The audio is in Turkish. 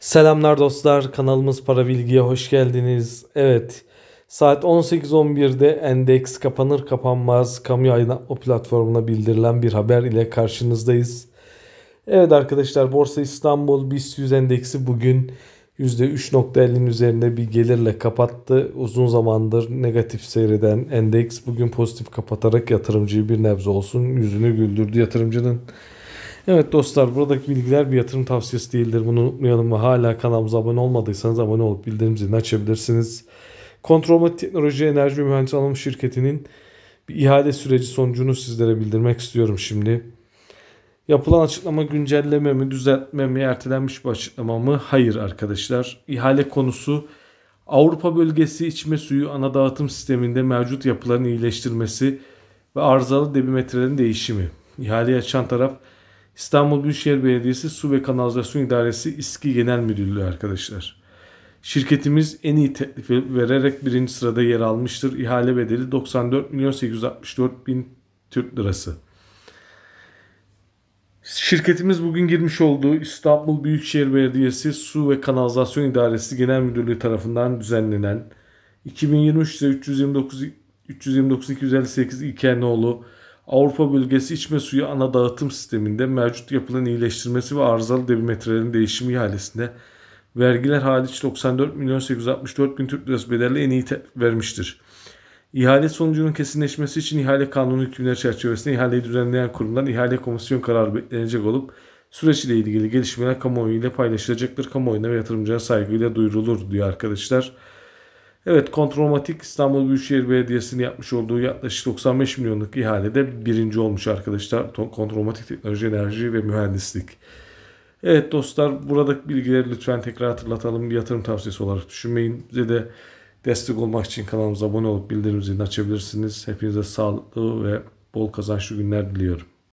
Selamlar dostlar. Kanalımız Para Bilgi'ye hoş geldiniz. Evet. Saat 18.11'de endeks kapanır kapanmaz kamu yayınlatma platformuna bildirilen bir haber ile karşınızdayız. Evet arkadaşlar Borsa İstanbul BIST 100 endeksi bugün %3.50'nin üzerinde bir gelirle kapattı. Uzun zamandır negatif seyreden endeks bugün pozitif kapatarak yatırımcıyı bir nebze olsun yüzünü güldürdü yatırımcının. Evet dostlar buradaki bilgiler bir yatırım tavsiyesi değildir. Bunu unutmayalım ve hala kanalımıza abone olmadıysanız abone olup bildirim zilini açabilirsiniz. Kontrolma Teknoloji Enerji Mühendisliği Anonim Şirketi'nin bir ihale süreci sonucunu sizlere bildirmek istiyorum şimdi. Yapılan açıklama güncelleme mi, düzeltme mi, ertelenmiş bir açıklama mı? Hayır arkadaşlar. İhale konusu Avrupa bölgesi içme suyu ana dağıtım sisteminde mevcut yapıların iyileştirmesi ve arızalı debimetrelerin değişimi. İhaleyi açan taraf İstanbul Büyükşehir Belediyesi Su ve Kanalizasyon İdaresi İSKİ Genel Müdürlüğü arkadaşlar. Şirketimiz en iyi teklifi vererek birinci sırada yer almıştır. İhale bedeli 94 milyon 864 bin Türk lirası. Şirketimiz bugün girmiş olduğu İstanbul Büyükşehir Belediyesi Su ve Kanalizasyon İdaresi Genel Müdürlüğü tarafından düzenlenen 2023 329 329 258 İlker Avrupa bölgesi içme suyu ana dağıtım sisteminde mevcut yapılan iyileştirmesi ve arızalı debimetrelerin değişimi ihalesinde vergiler hariç 94 milyon 864 bin Türk lirası bedelle en iyi vermiştir. İhale sonucunun kesinleşmesi için ihale kanunu hükümleri çerçevesinde ihaleyi düzenleyen kurumdan ihale komisyon kararı beklenecek olup süreç ile ilgili gelişmeler kamuoyu ile paylaşılacaktır. Kamuoyuna ve yatırımcıya saygıyla duyurulur diyor arkadaşlar. Evet Kontrolmatik İstanbul Büyükşehir Belediyesi'nin yapmış olduğu yaklaşık 95 milyonluk ihalede birinci olmuş arkadaşlar. Kontrolmatik Teknoloji, Enerji ve Mühendislik. Evet dostlar buradaki bilgileri lütfen tekrar hatırlatalım. Bir Yatırım tavsiyesi olarak düşünmeyin. Bize de destek olmak için kanalımıza abone olup bildirim zilini açabilirsiniz. Hepinize sağlıklı ve bol kazançlı günler diliyorum.